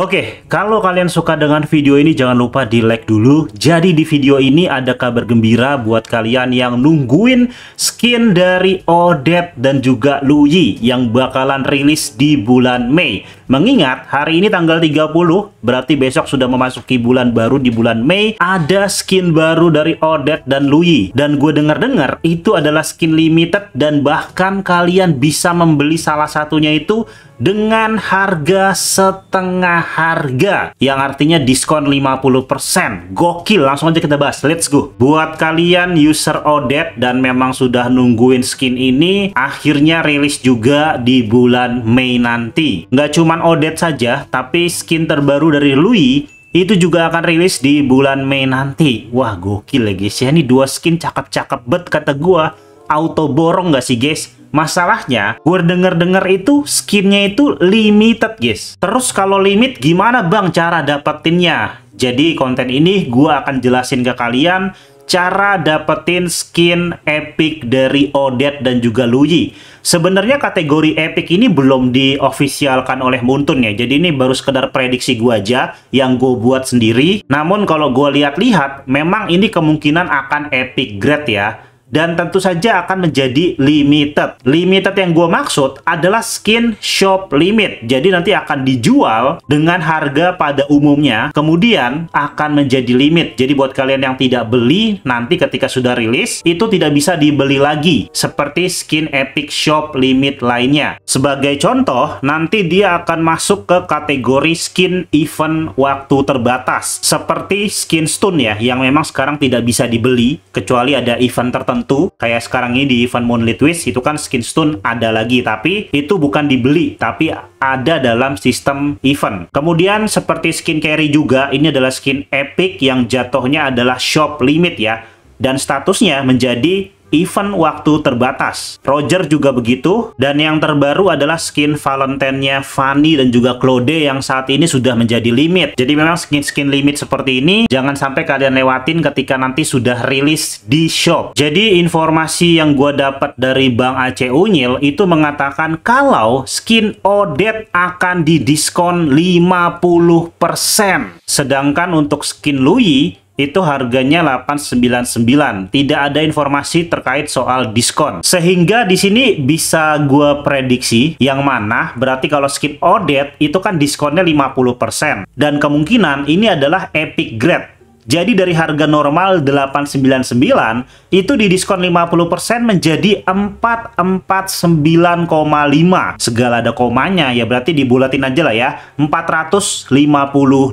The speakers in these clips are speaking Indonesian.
Oke, kalau kalian suka dengan video ini jangan lupa di like dulu. Jadi di video ini ada kabar gembira buat kalian yang nungguin skin dari Odet dan juga Luigi yang bakalan rilis di bulan Mei. Mengingat hari ini tanggal 30, berarti besok sudah memasuki bulan baru di bulan Mei, ada skin baru dari Odet dan Luigi. Dan gue denger-dengar itu adalah skin limited dan bahkan kalian bisa membeli salah satunya itu dengan harga setengah harga yang artinya diskon 50%. Gokil, langsung aja kita bahas. Let's go. Buat kalian user Odet dan memang sudah nungguin skin ini, akhirnya rilis juga di bulan Mei nanti. Nggak cuman Odet saja, tapi skin terbaru dari Louis itu juga akan rilis di bulan Mei nanti. Wah, gokil ya guys. Ya ini dua skin cakep-cakep bet kata gua. Auto borong nggak sih guys? Masalahnya, gue denger-denger itu skinnya itu limited, guys. Terus kalau limit, gimana bang cara dapetinnya? Jadi konten ini gue akan jelasin ke kalian cara dapetin skin epic dari Odet dan juga Luigi. Sebenarnya kategori epic ini belum diofisialkan oleh Muntun ya. Jadi ini baru sekedar prediksi gue aja yang gue buat sendiri. Namun kalau gue lihat-lihat memang ini kemungkinan akan epic grade ya dan tentu saja akan menjadi limited. Limited yang gue maksud adalah skin shop limit. Jadi nanti akan dijual dengan harga pada umumnya, kemudian akan menjadi limit. Jadi buat kalian yang tidak beli nanti ketika sudah rilis, itu tidak bisa dibeli lagi seperti skin epic shop limit lainnya. Sebagai contoh, nanti dia akan masuk ke kategori skin event waktu terbatas seperti skin stun ya yang memang sekarang tidak bisa dibeli kecuali ada event tertentu tertentu kayak sekarang ini di event Moonlit Wish itu kan skin stone ada lagi tapi itu bukan dibeli tapi ada dalam sistem event. Kemudian seperti skin carry juga ini adalah skin epic yang jatuhnya adalah shop limit ya dan statusnya menjadi event waktu terbatas. Roger juga begitu, dan yang terbaru adalah skin Valentine-nya Fanny dan juga Claude yang saat ini sudah menjadi limit. Jadi memang skin-skin limit seperti ini jangan sampai kalian lewatin ketika nanti sudah rilis di shop. Jadi informasi yang gue dapat dari Bang Aceh Unyil itu mengatakan kalau skin Odette akan didiskon 50%. Sedangkan untuk skin Louis itu harganya 899. Tidak ada informasi terkait soal diskon. Sehingga di sini bisa gue prediksi yang mana berarti kalau skip order itu kan diskonnya 50%. Dan kemungkinan ini adalah epic grade jadi dari harga normal 899 itu didiskon 50% menjadi 449,5. Segala ada komanya ya berarti dibulatin aja lah ya. 450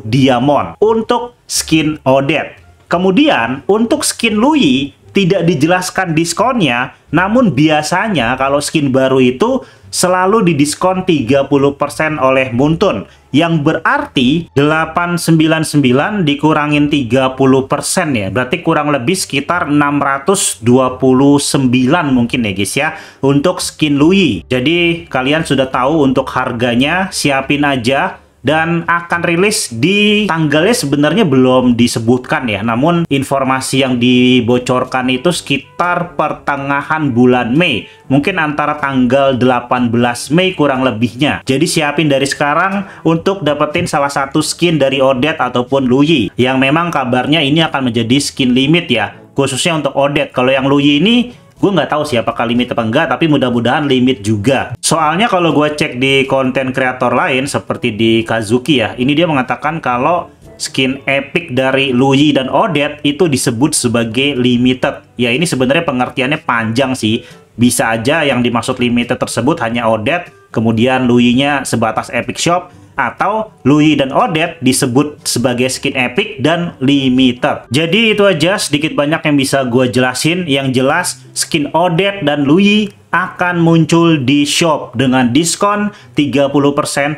diamond untuk skin Odette. Kemudian untuk skin Louis tidak dijelaskan diskonnya, namun biasanya kalau skin baru itu selalu didiskon 30% oleh Muntun. Yang berarti 899 dikurangin 30% ya. Berarti kurang lebih sekitar 629 mungkin ya guys ya. Untuk skin Louis. Jadi kalian sudah tahu untuk harganya siapin aja dan akan rilis di tanggalnya sebenarnya belum disebutkan ya namun informasi yang dibocorkan itu sekitar pertengahan bulan Mei mungkin antara tanggal 18 Mei kurang lebihnya jadi siapin dari sekarang untuk dapetin salah satu skin dari Odette ataupun Luyi yang memang kabarnya ini akan menjadi skin limit ya khususnya untuk Odette kalau yang Luyi ini Gue nggak tahu sih apakah limit apa enggak, tapi mudah-mudahan limit juga. Soalnya kalau gue cek di konten kreator lain seperti di Kazuki ya, ini dia mengatakan kalau skin epic dari Luigi dan Odette itu disebut sebagai limited. Ya ini sebenarnya pengertiannya panjang sih. Bisa aja yang dimaksud limited tersebut hanya Odette, kemudian Luigi-nya sebatas epic shop, atau Louis dan Odette disebut sebagai skin epic dan limited. Jadi itu aja sedikit banyak yang bisa gue jelasin. Yang jelas skin Odette dan Louis akan muncul di shop dengan diskon 30%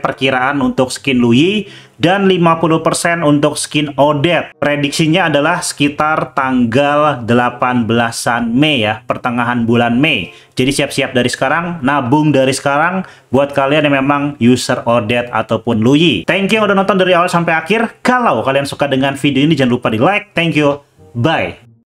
perkiraan untuk skin Louis dan 50% untuk skin Odette. Prediksinya adalah sekitar tanggal 18-an Mei ya, pertengahan bulan Mei. Jadi siap-siap dari sekarang, nabung dari sekarang buat kalian yang memang user Odette ataupun Louis. Thank you udah nonton dari awal sampai akhir. Kalau kalian suka dengan video ini jangan lupa di like. Thank you. Bye.